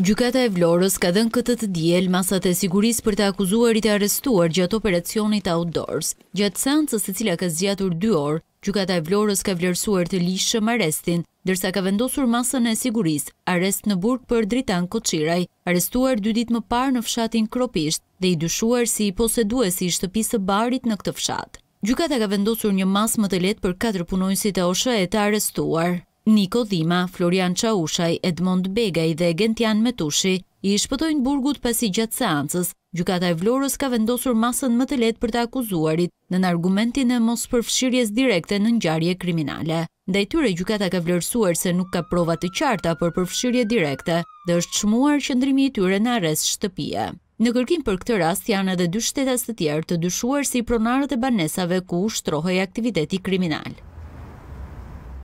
Gjukata e Vlorës ka dhenë këtë të djelë masat e siguris për të akuzuar i të arestuar gjatë operacionit outdoors. Gjatë sancës të cila ka zgjatur 2 orë, Gjukata e Vlorës ka vlerësuar të lishëm arestin, dërsa ka vendosur masën e siguris, arest në burg për dritan Koqiraj, arestuar 2 dit më parë në fshatin Kropisht dhe i dyshuar si i poseduesi i shtëpisë barit në këtë fshat. Gjukata ka vendosur një mas më të let për 4 punojnësit e osha e të arestuar. Niko Dhima, Florian Qaushaj, Edmond Begaj dhe Gentian Metushi i shpëtojnë burgut pasi gjatë seancës, gjukata e vlorës ka vendosur masën më të letë për të akuzuarit në në argumentin e mos përfshirjes direkte në njarje kriminale. Dhe i tyre gjukata ka vlerësuar se nuk ka provat të qarta për përfshirje direkte dhe është shmuar qëndrimi i tyre në ares shtëpia. Në kërkim për këtë rast janë edhe dy shtetas të tjerë të dyshuar si pronarët e banesave ku ushtrohej aktiviteti kriminalë.